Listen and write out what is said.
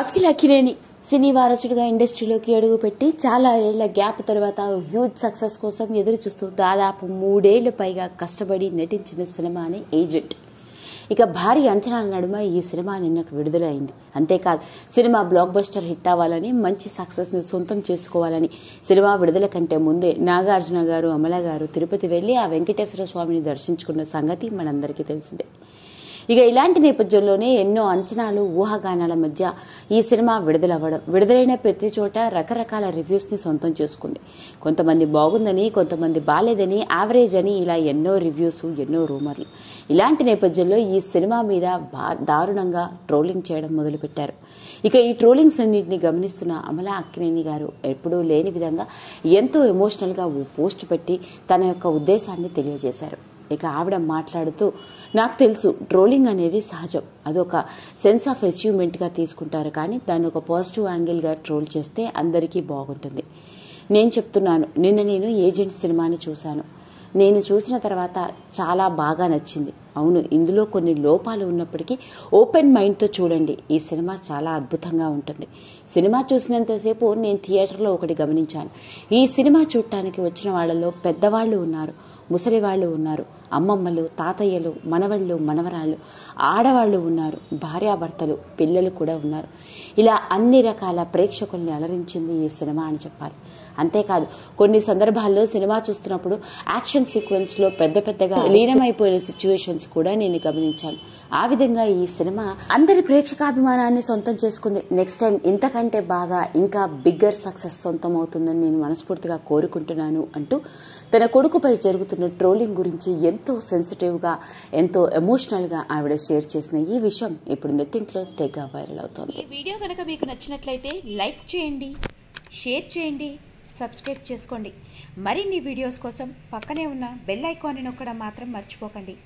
అఖిల్ అఖిలేని సినీ వారసుడిగా ఇండస్ట్రీలోకి అడుగుపెట్టి చాలా ఏళ్ల గ్యాప్ తర్వాత హ్యూజ్ సక్సెస్ కోసం ఎదురు చూస్తూ దాదాపు మూడేళ్లు పైగా కష్టపడి నటించిన సినిమాని ఏజెంట్ ఇక భారీ అంచనాల నడుమ ఈ సినిమా నిన్నకు విడుదలైంది అంతేకాదు సినిమా బ్లాక్ బస్టర్ హిట్ అవ్వాలని మంచి సక్సెస్ని సొంతం చేసుకోవాలని సినిమా విడుదల కంటే ముందే నాగార్జున గారు అమల గారు తిరుపతి వెళ్ళి ఆ వెంకటేశ్వర స్వామిని దర్శించుకున్న సంగతి మనందరికీ తెలిసిందే ఇక ఇలాంటి నేపథ్యంలోనే ఎన్నో అంచనాలు ఊహాగానాల మధ్య ఈ సినిమా విడుదలవ్వడం విడుదలైన ప్రతి చోట రకరకాల రివ్యూస్ని సొంతం చేసుకుంది కొంతమంది బాగుందని కొంతమంది బాలేదని యావరేజ్ అని ఇలా ఎన్నో రివ్యూస్ ఎన్నో రూమర్లు ఇలాంటి నేపథ్యంలో ఈ సినిమా మీద దారుణంగా ట్రోలింగ్ చేయడం మొదలుపెట్టారు ఇక ఈ ట్రోలింగ్స్ అన్నింటినీ గమనిస్తున్న అమలా అక్కినేని గారు ఎప్పుడూ లేని విధంగా ఎంతో ఎమోషనల్గా ఓ పోస్ట్ పెట్టి తన యొక్క ఉద్దేశాన్ని తెలియజేశారు ఇక ఆవిడ మాట్లాడుతూ నాకు తెలుసు ట్రోలింగ్ అనేది సహజం అదొక సెన్స్ ఆఫ్ అచీవ్మెంట్గా తీసుకుంటారు కానీ దాన్ని ఒక పాజిటివ్ యాంగిల్గా ట్రోల్ చేస్తే అందరికీ బాగుంటుంది నేను చెప్తున్నాను నిన్న నేను ఏజెంట్ సినిమాని చూశాను నేను చూసిన తర్వాత చాలా బాగా నచ్చింది అవును ఇందులో కొన్ని లోపాలు ఉన్నప్పటికీ ఓపెన్ మైండ్తో చూడండి ఈ సినిమా చాలా అద్భుతంగా ఉంటుంది సినిమా చూసినంతసేపు నేను థియేటర్లో ఒకటి గమనించాను ఈ సినిమా చూడటానికి వచ్చిన వాళ్ళలో పెద్దవాళ్ళు ఉన్నారు ముసలి వాళ్ళు ఉన్నారు అమ్మమ్మలు తాతయ్యలు మనవళ్ళు మనవరాళ్ళు ఆడవాళ్ళు ఉన్నారు భార్యాభర్తలు పిల్లలు కూడా ఉన్నారు ఇలా అన్ని రకాల ప్రేక్షకుల్ని అలరించింది ఈ సినిమా అని చెప్పాలి అంతేకాదు కొన్ని సందర్భాల్లో సినిమా చూస్తున్నప్పుడు యాక్షన్ సీక్వెన్స్లో పెద్ద పెద్దగా లీనమైపోయిన సిచ్యువేషన్స్ గురించి కూడా నేను గమనించాను ఆ విధంగా ఈ సినిమా అందరి ప్రేక్షకాభిమానాన్ని సొంతం చేసుకుంది నెక్స్ట్ టైం ఇంతకంటే బాగా ఇంకా బిగ్గర్ సక్సెస్ సొంతం అవుతుందని నేను మనస్ఫూర్తిగా కోరుకుంటున్నాను అంటూ తన కొడుకుపై జరుగుతున్న ట్రోలింగ్ గురించి ఎంతో సెన్సిటివ్గా ఎంతో ఎమోషనల్గా ఆవిడ షేర్ చేసిన ఈ విషయం ఇప్పుడు నెట్టింట్లో తెగ వైరల్ అవుతోంది వీడియో కనుక మీకు నచ్చినట్లయితే లైక్ చేయండి షేర్ చేయండి సబ్స్క్రైబ్ చేసుకోండి మరిన్ని వీడియోస్ కోసం పక్కనే ఉన్న బెల్ ఐకాన్ని నొక్కడం మాత్రం మర్చిపోకండి